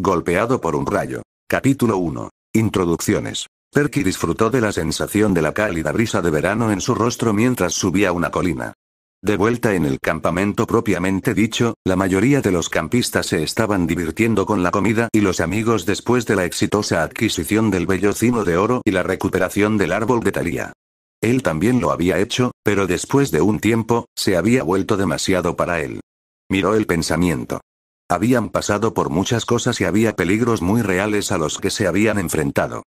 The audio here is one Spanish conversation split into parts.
Golpeado por un rayo. Capítulo 1. Introducciones. Perky disfrutó de la sensación de la cálida brisa de verano en su rostro mientras subía una colina. De vuelta en el campamento propiamente dicho, la mayoría de los campistas se estaban divirtiendo con la comida y los amigos después de la exitosa adquisición del bello cino de oro y la recuperación del árbol de Talía. Él también lo había hecho, pero después de un tiempo, se había vuelto demasiado para él. Miró el pensamiento. Habían pasado por muchas cosas y había peligros muy reales a los que se habían enfrentado.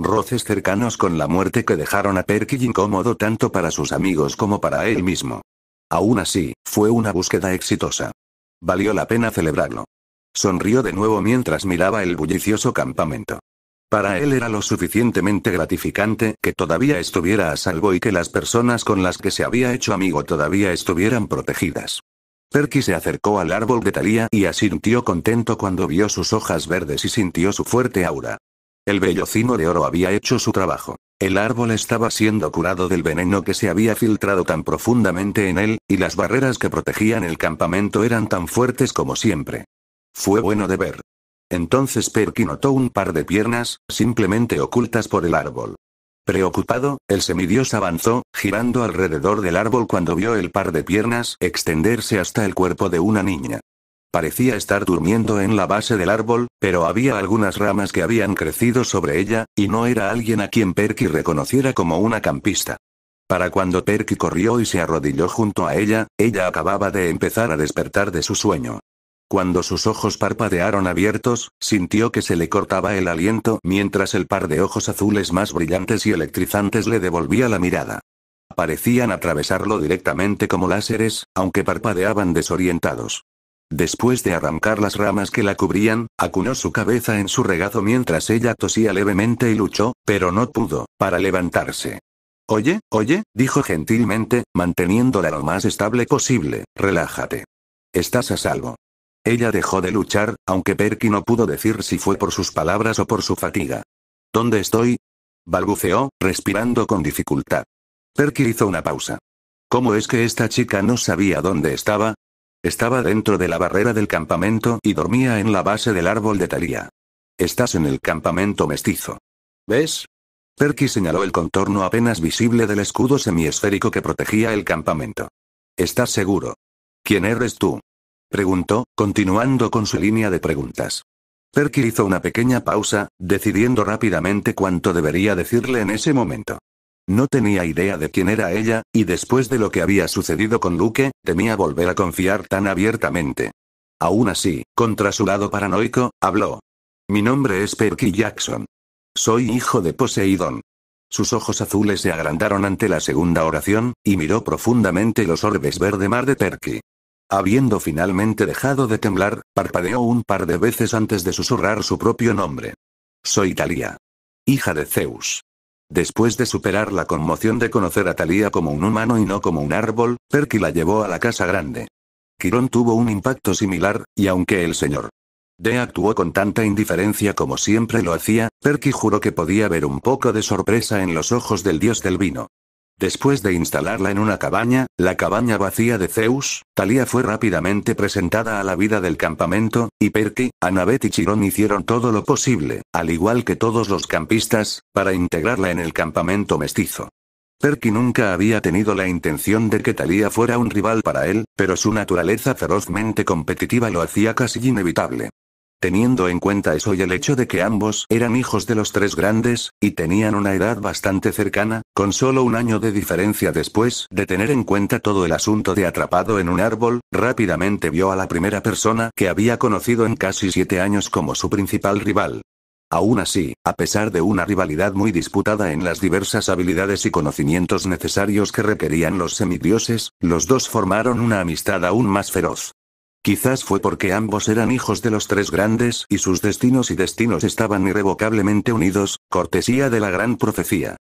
Roces cercanos con la muerte que dejaron a Perky incómodo tanto para sus amigos como para él mismo. Aún así, fue una búsqueda exitosa. Valió la pena celebrarlo. Sonrió de nuevo mientras miraba el bullicioso campamento. Para él era lo suficientemente gratificante que todavía estuviera a salvo y que las personas con las que se había hecho amigo todavía estuvieran protegidas. Perky se acercó al árbol de Talía y asintió contento cuando vio sus hojas verdes y sintió su fuerte aura. El bellocino de oro había hecho su trabajo. El árbol estaba siendo curado del veneno que se había filtrado tan profundamente en él, y las barreras que protegían el campamento eran tan fuertes como siempre. Fue bueno de ver. Entonces Perky notó un par de piernas, simplemente ocultas por el árbol. Preocupado, el semidios avanzó, girando alrededor del árbol cuando vio el par de piernas extenderse hasta el cuerpo de una niña. Parecía estar durmiendo en la base del árbol, pero había algunas ramas que habían crecido sobre ella, y no era alguien a quien Perky reconociera como una campista. Para cuando Perky corrió y se arrodilló junto a ella, ella acababa de empezar a despertar de su sueño. Cuando sus ojos parpadearon abiertos, sintió que se le cortaba el aliento mientras el par de ojos azules más brillantes y electrizantes le devolvía la mirada. Parecían atravesarlo directamente como láseres, aunque parpadeaban desorientados. Después de arrancar las ramas que la cubrían, acunó su cabeza en su regazo mientras ella tosía levemente y luchó, pero no pudo, para levantarse. Oye, oye, dijo gentilmente, manteniéndola lo más estable posible, relájate. Estás a salvo. Ella dejó de luchar, aunque Perky no pudo decir si fue por sus palabras o por su fatiga. ¿Dónde estoy? balbuceó, respirando con dificultad. Perky hizo una pausa. ¿Cómo es que esta chica no sabía dónde estaba? Estaba dentro de la barrera del campamento y dormía en la base del árbol de Talía. Estás en el campamento mestizo. ¿Ves? Perky señaló el contorno apenas visible del escudo semiesférico que protegía el campamento. ¿Estás seguro? ¿Quién eres tú? Preguntó, continuando con su línea de preguntas. Perky hizo una pequeña pausa, decidiendo rápidamente cuánto debería decirle en ese momento. No tenía idea de quién era ella, y después de lo que había sucedido con Luke, temía volver a confiar tan abiertamente. Aún así, contra su lado paranoico, habló. Mi nombre es Perky Jackson. Soy hijo de Poseidón. Sus ojos azules se agrandaron ante la segunda oración, y miró profundamente los orbes verde mar de Perky. Habiendo finalmente dejado de temblar, parpadeó un par de veces antes de susurrar su propio nombre. Soy Talía. Hija de Zeus. Después de superar la conmoción de conocer a Talía como un humano y no como un árbol, Perky la llevó a la casa grande. Quirón tuvo un impacto similar, y aunque el señor De actuó con tanta indiferencia como siempre lo hacía, Perky juró que podía ver un poco de sorpresa en los ojos del dios del vino. Después de instalarla en una cabaña, la cabaña vacía de Zeus, Talia fue rápidamente presentada a la vida del campamento, y Perky, Annabeth y Chirón hicieron todo lo posible, al igual que todos los campistas, para integrarla en el campamento mestizo. Perky nunca había tenido la intención de que Talia fuera un rival para él, pero su naturaleza ferozmente competitiva lo hacía casi inevitable. Teniendo en cuenta eso y el hecho de que ambos eran hijos de los tres grandes, y tenían una edad bastante cercana, con solo un año de diferencia después de tener en cuenta todo el asunto de atrapado en un árbol, rápidamente vio a la primera persona que había conocido en casi siete años como su principal rival. Aún así, a pesar de una rivalidad muy disputada en las diversas habilidades y conocimientos necesarios que requerían los semidioses, los dos formaron una amistad aún más feroz. Quizás fue porque ambos eran hijos de los tres grandes y sus destinos y destinos estaban irrevocablemente unidos, cortesía de la gran profecía.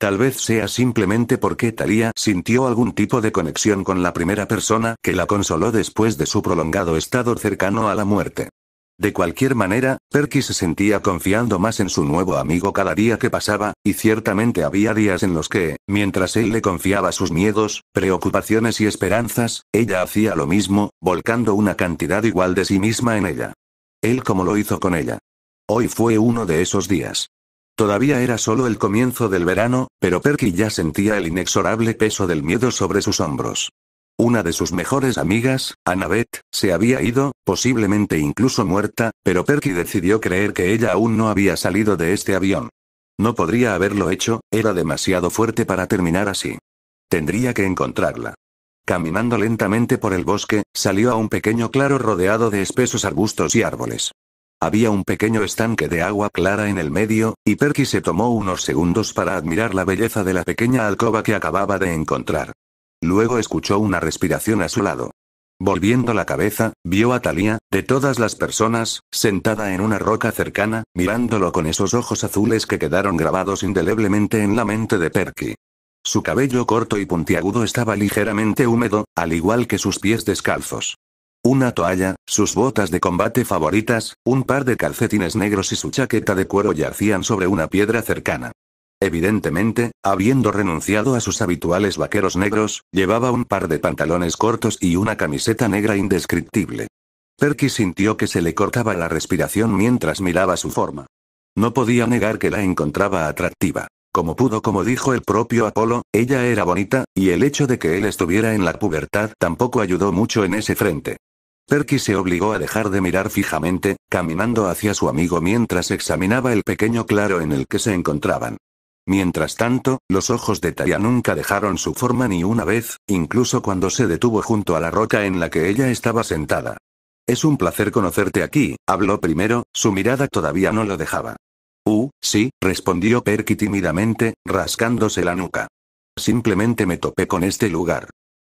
Tal vez sea simplemente porque Talía sintió algún tipo de conexión con la primera persona que la consoló después de su prolongado estado cercano a la muerte. De cualquier manera, Perky se sentía confiando más en su nuevo amigo cada día que pasaba, y ciertamente había días en los que, mientras él le confiaba sus miedos, preocupaciones y esperanzas, ella hacía lo mismo, volcando una cantidad igual de sí misma en ella. Él como lo hizo con ella. Hoy fue uno de esos días. Todavía era solo el comienzo del verano, pero Perky ya sentía el inexorable peso del miedo sobre sus hombros. Una de sus mejores amigas, Annabeth, se había ido, posiblemente incluso muerta, pero Perky decidió creer que ella aún no había salido de este avión. No podría haberlo hecho, era demasiado fuerte para terminar así. Tendría que encontrarla. Caminando lentamente por el bosque, salió a un pequeño claro rodeado de espesos arbustos y árboles. Había un pequeño estanque de agua clara en el medio, y Perky se tomó unos segundos para admirar la belleza de la pequeña alcoba que acababa de encontrar. Luego escuchó una respiración a su lado. Volviendo la cabeza, vio a Talía, de todas las personas, sentada en una roca cercana, mirándolo con esos ojos azules que quedaron grabados indeleblemente en la mente de Perky. Su cabello corto y puntiagudo estaba ligeramente húmedo, al igual que sus pies descalzos. Una toalla, sus botas de combate favoritas, un par de calcetines negros y su chaqueta de cuero yacían sobre una piedra cercana. Evidentemente, habiendo renunciado a sus habituales vaqueros negros, llevaba un par de pantalones cortos y una camiseta negra indescriptible. Perky sintió que se le cortaba la respiración mientras miraba su forma. No podía negar que la encontraba atractiva. Como pudo, como dijo el propio Apolo, ella era bonita, y el hecho de que él estuviera en la pubertad tampoco ayudó mucho en ese frente. Perky se obligó a dejar de mirar fijamente, caminando hacia su amigo mientras examinaba el pequeño claro en el que se encontraban. Mientras tanto, los ojos de Talia nunca dejaron su forma ni una vez, incluso cuando se detuvo junto a la roca en la que ella estaba sentada. Es un placer conocerte aquí, habló primero, su mirada todavía no lo dejaba. Uh, sí, respondió Perky tímidamente, rascándose la nuca. Simplemente me topé con este lugar.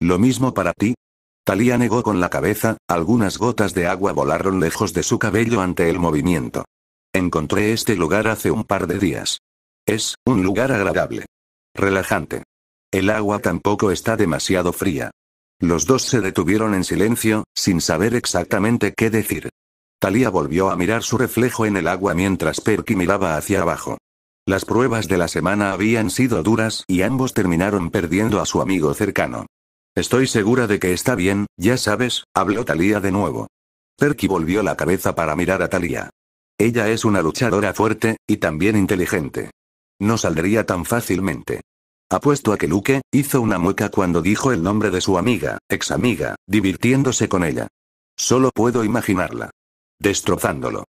¿Lo mismo para ti? Talia negó con la cabeza, algunas gotas de agua volaron lejos de su cabello ante el movimiento. Encontré este lugar hace un par de días. Es un lugar agradable. Relajante. El agua tampoco está demasiado fría. Los dos se detuvieron en silencio, sin saber exactamente qué decir. Talía volvió a mirar su reflejo en el agua mientras Perky miraba hacia abajo. Las pruebas de la semana habían sido duras y ambos terminaron perdiendo a su amigo cercano. Estoy segura de que está bien, ya sabes, habló Talía de nuevo. Perky volvió la cabeza para mirar a Talía. Ella es una luchadora fuerte, y también inteligente. No saldría tan fácilmente. Apuesto a que Luque, hizo una mueca cuando dijo el nombre de su amiga, ex amiga, divirtiéndose con ella. Solo puedo imaginarla. Destrozándolo.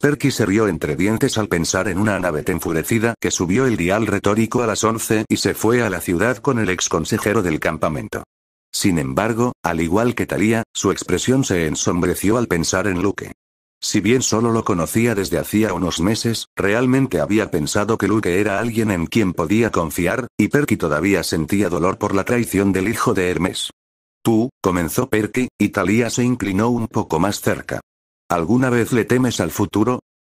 Perky se rió entre dientes al pensar en una nave enfurecida que subió el dial retórico a las 11 y se fue a la ciudad con el ex consejero del campamento. Sin embargo, al igual que Talía, su expresión se ensombreció al pensar en Luque. Si bien solo lo conocía desde hacía unos meses, realmente había pensado que Luke era alguien en quien podía confiar, y Perky todavía sentía dolor por la traición del hijo de Hermes. Tú, comenzó Perky, y Talía se inclinó un poco más cerca. ¿Alguna vez le temes al futuro?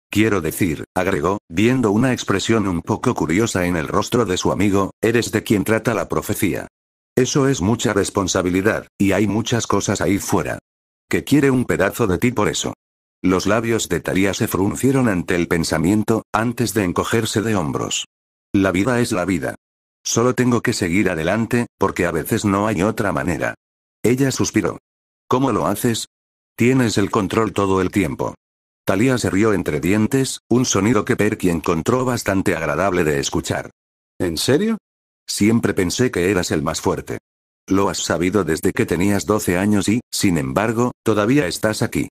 Quiero decir, agregó, viendo una expresión un poco curiosa en el rostro de su amigo, eres de quien trata la profecía. Eso es mucha responsabilidad, y hay muchas cosas ahí fuera. Que quiere un pedazo de ti por eso. Los labios de Talía se fruncieron ante el pensamiento, antes de encogerse de hombros. La vida es la vida. Solo tengo que seguir adelante, porque a veces no hay otra manera. Ella suspiró. ¿Cómo lo haces? Tienes el control todo el tiempo. Talía se rió entre dientes, un sonido que Perky encontró bastante agradable de escuchar. ¿En serio? Siempre pensé que eras el más fuerte. Lo has sabido desde que tenías 12 años y, sin embargo, todavía estás aquí.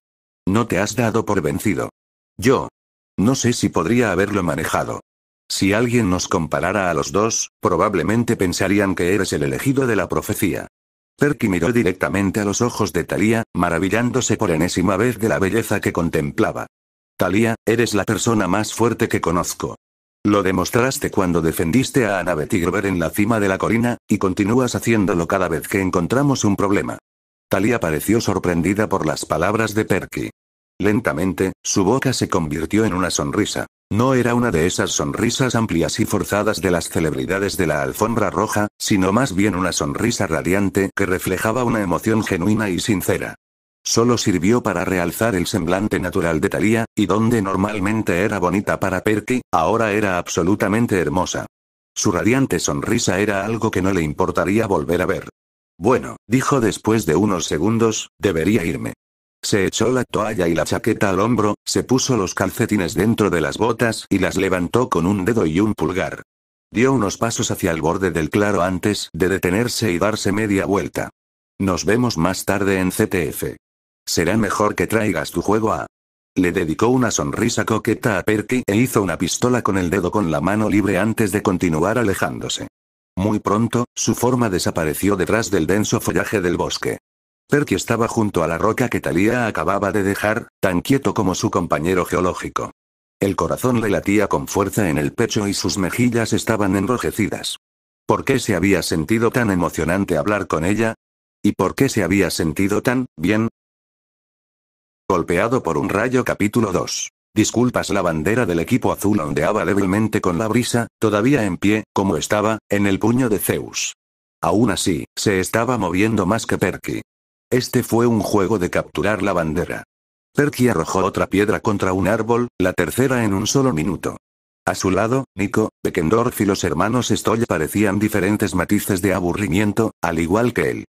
No te has dado por vencido. Yo. No sé si podría haberlo manejado. Si alguien nos comparara a los dos, probablemente pensarían que eres el elegido de la profecía. Perky miró directamente a los ojos de Talía, maravillándose por enésima vez de la belleza que contemplaba. Talía, eres la persona más fuerte que conozco. Lo demostraste cuando defendiste a Annabeth Grover en la cima de la colina, y continúas haciéndolo cada vez que encontramos un problema. Talia pareció sorprendida por las palabras de Perky. Lentamente, su boca se convirtió en una sonrisa. No era una de esas sonrisas amplias y forzadas de las celebridades de la alfombra roja, sino más bien una sonrisa radiante que reflejaba una emoción genuina y sincera. Solo sirvió para realzar el semblante natural de Talía, y donde normalmente era bonita para Perky, ahora era absolutamente hermosa. Su radiante sonrisa era algo que no le importaría volver a ver. Bueno, dijo después de unos segundos, debería irme. Se echó la toalla y la chaqueta al hombro, se puso los calcetines dentro de las botas y las levantó con un dedo y un pulgar. Dio unos pasos hacia el borde del claro antes de detenerse y darse media vuelta. Nos vemos más tarde en CTF. Será mejor que traigas tu juego a... Le dedicó una sonrisa coqueta a Perky e hizo una pistola con el dedo con la mano libre antes de continuar alejándose. Muy pronto, su forma desapareció detrás del denso follaje del bosque. Perky estaba junto a la roca que Talía acababa de dejar, tan quieto como su compañero geológico. El corazón le latía con fuerza en el pecho y sus mejillas estaban enrojecidas. ¿Por qué se había sentido tan emocionante hablar con ella? ¿Y por qué se había sentido tan bien? Golpeado por un rayo capítulo 2. Disculpas la bandera del equipo azul ondeaba débilmente con la brisa, todavía en pie, como estaba, en el puño de Zeus. Aún así, se estaba moviendo más que Perky. Este fue un juego de capturar la bandera. Perky arrojó otra piedra contra un árbol, la tercera en un solo minuto. A su lado, Nico, Beckendorf y los hermanos Stoll parecían diferentes matices de aburrimiento, al igual que él.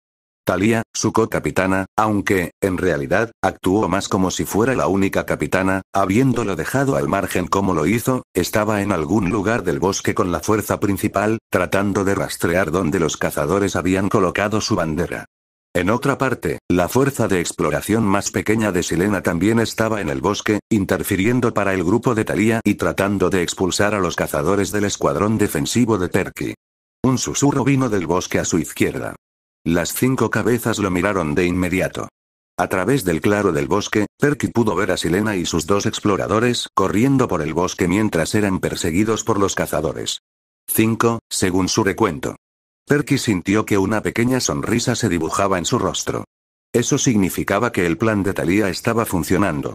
Talía, su co-capitana, aunque, en realidad, actuó más como si fuera la única capitana, habiéndolo dejado al margen como lo hizo, estaba en algún lugar del bosque con la fuerza principal, tratando de rastrear donde los cazadores habían colocado su bandera. En otra parte, la fuerza de exploración más pequeña de Silena también estaba en el bosque, interfiriendo para el grupo de Talía y tratando de expulsar a los cazadores del escuadrón defensivo de Terki. Un susurro vino del bosque a su izquierda. Las cinco cabezas lo miraron de inmediato. A través del claro del bosque, Perky pudo ver a Silena y sus dos exploradores corriendo por el bosque mientras eran perseguidos por los cazadores. 5, según su recuento. Perky sintió que una pequeña sonrisa se dibujaba en su rostro. Eso significaba que el plan de Thalía estaba funcionando.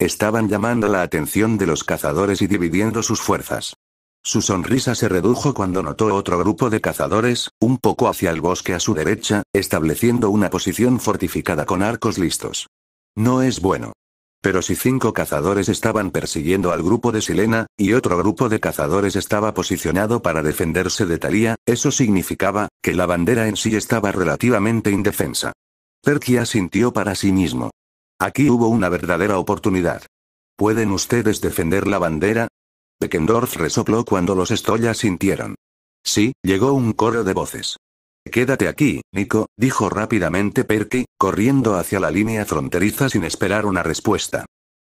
Estaban llamando la atención de los cazadores y dividiendo sus fuerzas. Su sonrisa se redujo cuando notó otro grupo de cazadores, un poco hacia el bosque a su derecha, estableciendo una posición fortificada con arcos listos. No es bueno. Pero si cinco cazadores estaban persiguiendo al grupo de Silena, y otro grupo de cazadores estaba posicionado para defenderse de Talía, eso significaba, que la bandera en sí estaba relativamente indefensa. Perkia sintió para sí mismo. Aquí hubo una verdadera oportunidad. ¿Pueden ustedes defender la bandera? Beckendorf resopló cuando los Estrellas sintieron. Sí, llegó un coro de voces. Quédate aquí, Nico, dijo rápidamente Perky, corriendo hacia la línea fronteriza sin esperar una respuesta.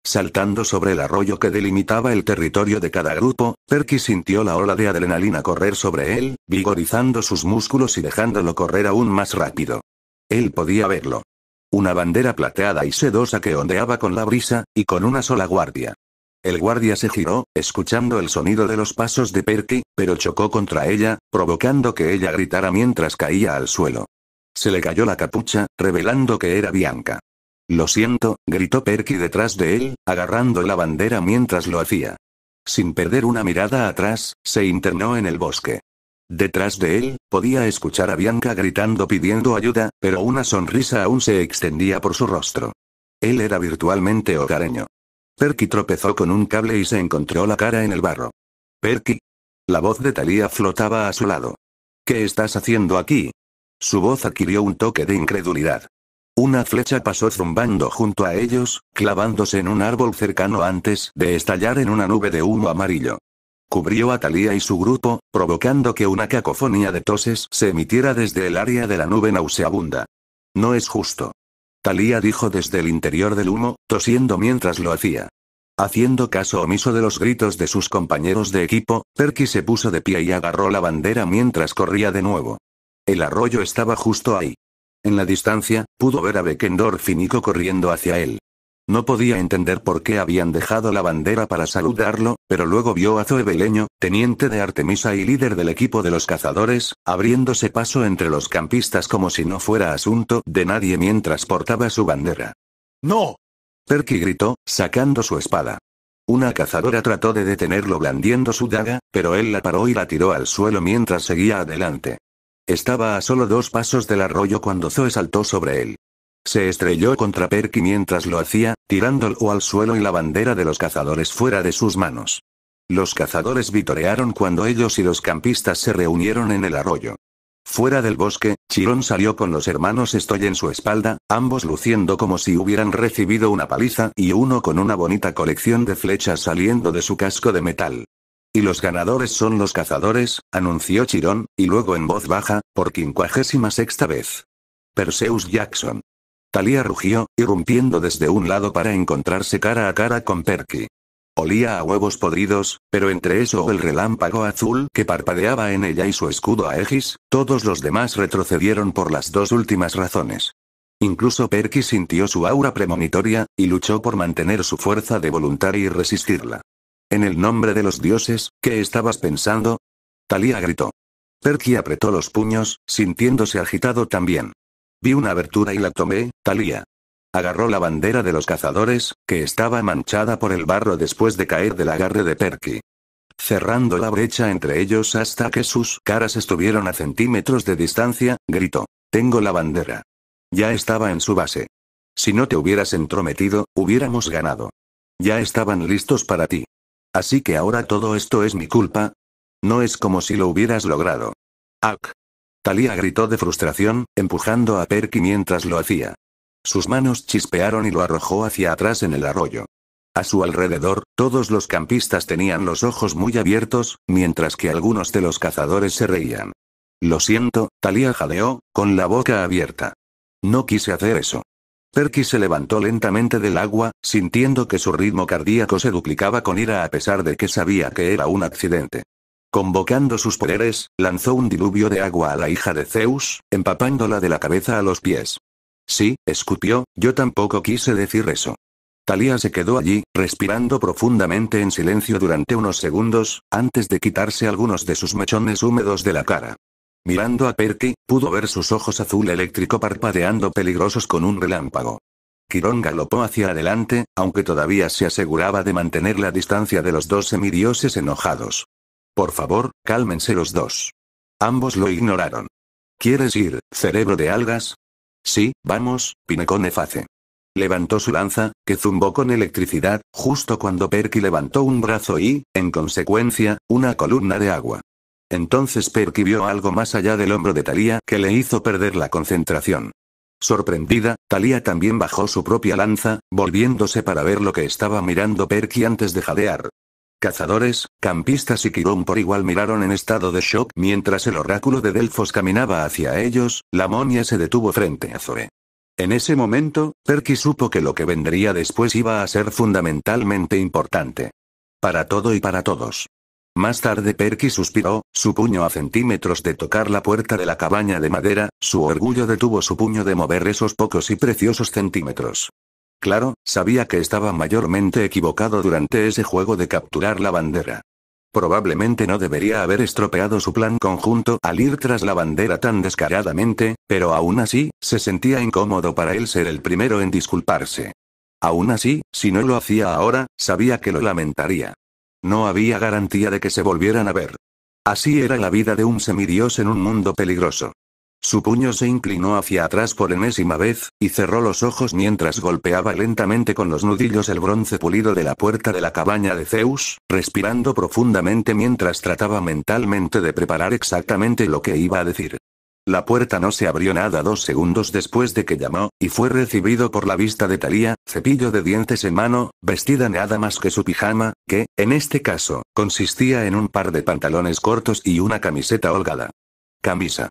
Saltando sobre el arroyo que delimitaba el territorio de cada grupo, Perky sintió la ola de adrenalina correr sobre él, vigorizando sus músculos y dejándolo correr aún más rápido. Él podía verlo. Una bandera plateada y sedosa que ondeaba con la brisa, y con una sola guardia. El guardia se giró, escuchando el sonido de los pasos de Perky, pero chocó contra ella, provocando que ella gritara mientras caía al suelo. Se le cayó la capucha, revelando que era Bianca. Lo siento, gritó Perky detrás de él, agarrando la bandera mientras lo hacía. Sin perder una mirada atrás, se internó en el bosque. Detrás de él, podía escuchar a Bianca gritando pidiendo ayuda, pero una sonrisa aún se extendía por su rostro. Él era virtualmente hogareño. Perky tropezó con un cable y se encontró la cara en el barro. Perky. La voz de Talía flotaba a su lado. ¿Qué estás haciendo aquí? Su voz adquirió un toque de incredulidad. Una flecha pasó zumbando junto a ellos, clavándose en un árbol cercano antes de estallar en una nube de humo amarillo. Cubrió a Talía y su grupo, provocando que una cacofonía de toses se emitiera desde el área de la nube nauseabunda. No es justo. Salía dijo desde el interior del humo, tosiendo mientras lo hacía. Haciendo caso omiso de los gritos de sus compañeros de equipo, Perky se puso de pie y agarró la bandera mientras corría de nuevo. El arroyo estaba justo ahí. En la distancia, pudo ver a Beckendorf finico corriendo hacia él. No podía entender por qué habían dejado la bandera para saludarlo, pero luego vio a Zoe Beleño, teniente de Artemisa y líder del equipo de los cazadores, abriéndose paso entre los campistas como si no fuera asunto de nadie mientras portaba su bandera. ¡No! Perky gritó, sacando su espada. Una cazadora trató de detenerlo blandiendo su daga, pero él la paró y la tiró al suelo mientras seguía adelante. Estaba a solo dos pasos del arroyo cuando Zoe saltó sobre él. Se estrelló contra Perky mientras lo hacía, tirándolo al suelo y la bandera de los cazadores fuera de sus manos. Los cazadores vitorearon cuando ellos y los campistas se reunieron en el arroyo. Fuera del bosque, Chirón salió con los hermanos Estoy en su espalda, ambos luciendo como si hubieran recibido una paliza y uno con una bonita colección de flechas saliendo de su casco de metal. Y los ganadores son los cazadores, anunció Chirón, y luego en voz baja, por quincuagésima sexta vez. Perseus Jackson. Talía rugió, irrumpiendo desde un lado para encontrarse cara a cara con Perky. Olía a huevos podridos, pero entre eso el relámpago azul que parpadeaba en ella y su escudo a Aegis, todos los demás retrocedieron por las dos últimas razones. Incluso Perky sintió su aura premonitoria, y luchó por mantener su fuerza de voluntad y resistirla. En el nombre de los dioses, ¿qué estabas pensando? Talía gritó. Perky apretó los puños, sintiéndose agitado también. Vi una abertura y la tomé, Talía. Agarró la bandera de los cazadores, que estaba manchada por el barro después de caer del agarre de Perky. Cerrando la brecha entre ellos hasta que sus caras estuvieron a centímetros de distancia, gritó. Tengo la bandera. Ya estaba en su base. Si no te hubieras entrometido, hubiéramos ganado. Ya estaban listos para ti. Así que ahora todo esto es mi culpa. No es como si lo hubieras logrado. Ak. Talía gritó de frustración, empujando a Perky mientras lo hacía. Sus manos chispearon y lo arrojó hacia atrás en el arroyo. A su alrededor, todos los campistas tenían los ojos muy abiertos, mientras que algunos de los cazadores se reían. Lo siento, Talía jadeó, con la boca abierta. No quise hacer eso. Perky se levantó lentamente del agua, sintiendo que su ritmo cardíaco se duplicaba con ira a pesar de que sabía que era un accidente. Convocando sus poderes, lanzó un diluvio de agua a la hija de Zeus, empapándola de la cabeza a los pies. Sí, escupió, yo tampoco quise decir eso. Talía se quedó allí, respirando profundamente en silencio durante unos segundos, antes de quitarse algunos de sus mechones húmedos de la cara. Mirando a Perky, pudo ver sus ojos azul eléctrico parpadeando peligrosos con un relámpago. Quirón galopó hacia adelante, aunque todavía se aseguraba de mantener la distancia de los dos semidioses enojados. Por favor, cálmense los dos. Ambos lo ignoraron. ¿Quieres ir, cerebro de algas? Sí, vamos, Pinecone face. Levantó su lanza, que zumbó con electricidad, justo cuando Perky levantó un brazo y, en consecuencia, una columna de agua. Entonces Perky vio algo más allá del hombro de Talía que le hizo perder la concentración. Sorprendida, Talía también bajó su propia lanza, volviéndose para ver lo que estaba mirando Perky antes de jadear. Cazadores, campistas y Quirón por igual miraron en estado de shock mientras el oráculo de Delfos caminaba hacia ellos, la monia se detuvo frente a Zoe. En ese momento, Perky supo que lo que vendría después iba a ser fundamentalmente importante. Para todo y para todos. Más tarde Perky suspiró, su puño a centímetros de tocar la puerta de la cabaña de madera, su orgullo detuvo su puño de mover esos pocos y preciosos centímetros. Claro, sabía que estaba mayormente equivocado durante ese juego de capturar la bandera. Probablemente no debería haber estropeado su plan conjunto al ir tras la bandera tan descaradamente, pero aún así, se sentía incómodo para él ser el primero en disculparse. Aún así, si no lo hacía ahora, sabía que lo lamentaría. No había garantía de que se volvieran a ver. Así era la vida de un semidios en un mundo peligroso. Su puño se inclinó hacia atrás por enésima vez, y cerró los ojos mientras golpeaba lentamente con los nudillos el bronce pulido de la puerta de la cabaña de Zeus, respirando profundamente mientras trataba mentalmente de preparar exactamente lo que iba a decir. La puerta no se abrió nada dos segundos después de que llamó, y fue recibido por la vista de Talía, cepillo de dientes en mano, vestida nada más que su pijama, que, en este caso, consistía en un par de pantalones cortos y una camiseta holgada. Camisa.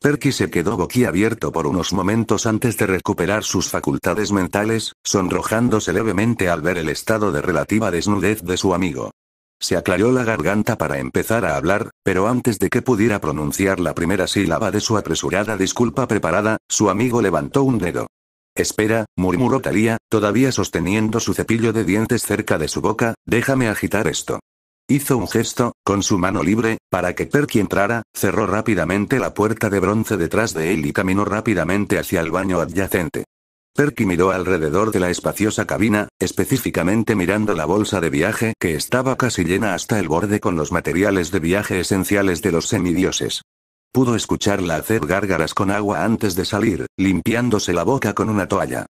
Perky se quedó boquiabierto por unos momentos antes de recuperar sus facultades mentales, sonrojándose levemente al ver el estado de relativa desnudez de su amigo. Se aclaró la garganta para empezar a hablar, pero antes de que pudiera pronunciar la primera sílaba de su apresurada disculpa preparada, su amigo levantó un dedo. Espera, murmuró Talía, todavía sosteniendo su cepillo de dientes cerca de su boca, déjame agitar esto. Hizo un gesto, con su mano libre, para que Perky entrara, cerró rápidamente la puerta de bronce detrás de él y caminó rápidamente hacia el baño adyacente. Perky miró alrededor de la espaciosa cabina, específicamente mirando la bolsa de viaje que estaba casi llena hasta el borde con los materiales de viaje esenciales de los semidioses. Pudo escucharla hacer gárgaras con agua antes de salir, limpiándose la boca con una toalla.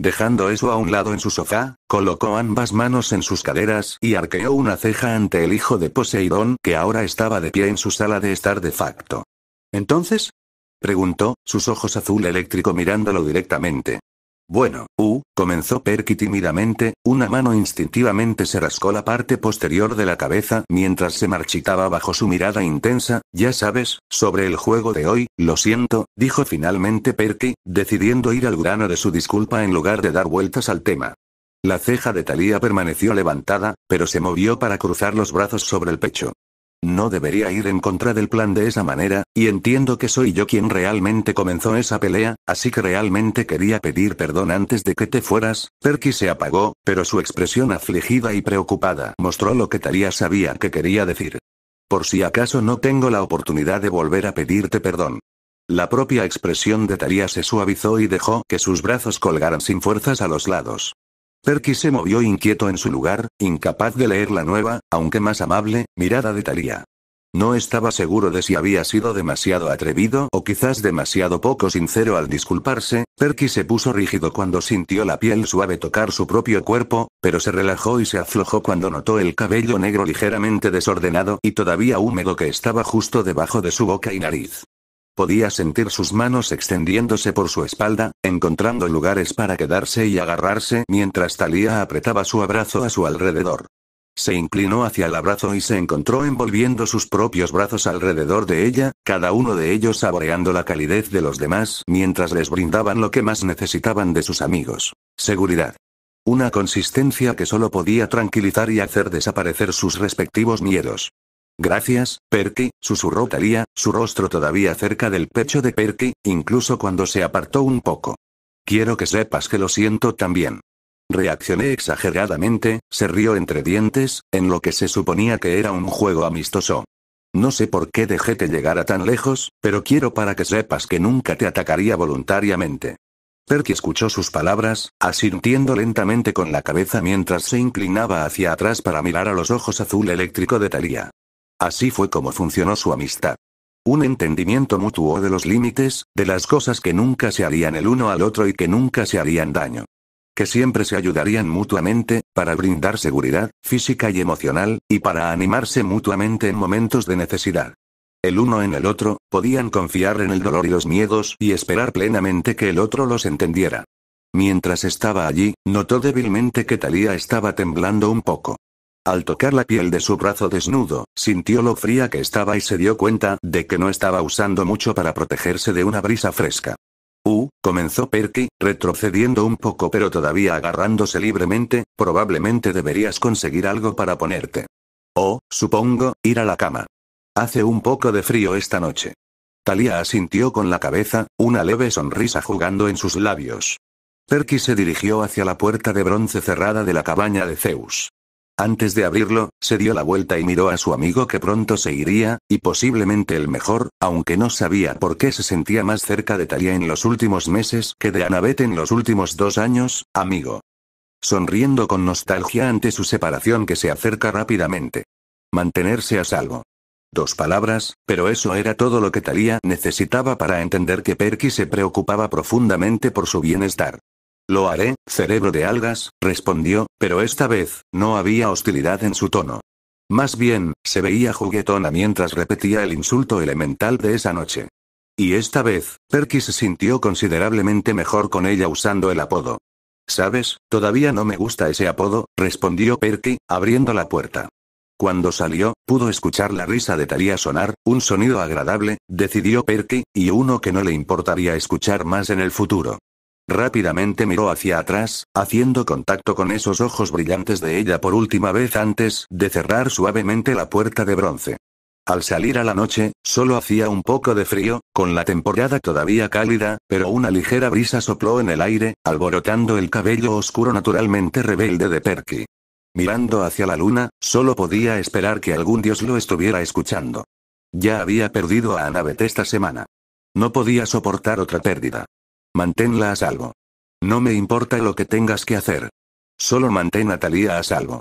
Dejando eso a un lado en su sofá, colocó ambas manos en sus caderas y arqueó una ceja ante el hijo de Poseidón que ahora estaba de pie en su sala de estar de facto. ¿Entonces? preguntó, sus ojos azul eléctrico mirándolo directamente. Bueno, uh, comenzó Perky tímidamente, una mano instintivamente se rascó la parte posterior de la cabeza mientras se marchitaba bajo su mirada intensa, ya sabes, sobre el juego de hoy, lo siento, dijo finalmente Perky, decidiendo ir al grano de su disculpa en lugar de dar vueltas al tema. La ceja de Talía permaneció levantada, pero se movió para cruzar los brazos sobre el pecho. No debería ir en contra del plan de esa manera, y entiendo que soy yo quien realmente comenzó esa pelea, así que realmente quería pedir perdón antes de que te fueras. Perky se apagó, pero su expresión afligida y preocupada mostró lo que Talia sabía que quería decir. Por si acaso no tengo la oportunidad de volver a pedirte perdón. La propia expresión de Talia se suavizó y dejó que sus brazos colgaran sin fuerzas a los lados. Perky se movió inquieto en su lugar, incapaz de leer la nueva, aunque más amable, mirada de Talía. No estaba seguro de si había sido demasiado atrevido o quizás demasiado poco sincero al disculparse, Perky se puso rígido cuando sintió la piel suave tocar su propio cuerpo, pero se relajó y se aflojó cuando notó el cabello negro ligeramente desordenado y todavía húmedo que estaba justo debajo de su boca y nariz. Podía sentir sus manos extendiéndose por su espalda, encontrando lugares para quedarse y agarrarse mientras Talía apretaba su abrazo a su alrededor. Se inclinó hacia el abrazo y se encontró envolviendo sus propios brazos alrededor de ella, cada uno de ellos saboreando la calidez de los demás mientras les brindaban lo que más necesitaban de sus amigos. Seguridad. Una consistencia que solo podía tranquilizar y hacer desaparecer sus respectivos miedos. Gracias, Perky, susurró Talía, su rostro todavía cerca del pecho de Perky, incluso cuando se apartó un poco. Quiero que sepas que lo siento también. Reaccioné exageradamente, se rió entre dientes, en lo que se suponía que era un juego amistoso. No sé por qué dejé llegar a tan lejos, pero quiero para que sepas que nunca te atacaría voluntariamente. Perky escuchó sus palabras, asintiendo lentamente con la cabeza mientras se inclinaba hacia atrás para mirar a los ojos azul eléctrico de Talía. Así fue como funcionó su amistad. Un entendimiento mutuo de los límites, de las cosas que nunca se harían el uno al otro y que nunca se harían daño. Que siempre se ayudarían mutuamente, para brindar seguridad, física y emocional, y para animarse mutuamente en momentos de necesidad. El uno en el otro, podían confiar en el dolor y los miedos y esperar plenamente que el otro los entendiera. Mientras estaba allí, notó débilmente que Talía estaba temblando un poco. Al tocar la piel de su brazo desnudo, sintió lo fría que estaba y se dio cuenta de que no estaba usando mucho para protegerse de una brisa fresca. Uh, comenzó Perky, retrocediendo un poco pero todavía agarrándose libremente, probablemente deberías conseguir algo para ponerte. O, supongo, ir a la cama. Hace un poco de frío esta noche. Talia asintió con la cabeza, una leve sonrisa jugando en sus labios. Perky se dirigió hacia la puerta de bronce cerrada de la cabaña de Zeus. Antes de abrirlo, se dio la vuelta y miró a su amigo que pronto se iría, y posiblemente el mejor, aunque no sabía por qué se sentía más cerca de Talia en los últimos meses que de Annabeth en los últimos dos años, amigo. Sonriendo con nostalgia ante su separación que se acerca rápidamente. Mantenerse a salvo. Dos palabras, pero eso era todo lo que Talia necesitaba para entender que Perky se preocupaba profundamente por su bienestar. Lo haré, cerebro de algas, respondió, pero esta vez, no había hostilidad en su tono. Más bien, se veía juguetona mientras repetía el insulto elemental de esa noche. Y esta vez, Perky se sintió considerablemente mejor con ella usando el apodo. Sabes, todavía no me gusta ese apodo, respondió Perky, abriendo la puerta. Cuando salió, pudo escuchar la risa de Talia sonar, un sonido agradable, decidió Perky, y uno que no le importaría escuchar más en el futuro. Rápidamente miró hacia atrás, haciendo contacto con esos ojos brillantes de ella por última vez antes de cerrar suavemente la puerta de bronce. Al salir a la noche, solo hacía un poco de frío, con la temporada todavía cálida, pero una ligera brisa sopló en el aire, alborotando el cabello oscuro naturalmente rebelde de Perky. Mirando hacia la luna, solo podía esperar que algún dios lo estuviera escuchando. Ya había perdido a Annabeth esta semana. No podía soportar otra pérdida. Manténla a salvo. No me importa lo que tengas que hacer. Solo mantén a Talía a salvo.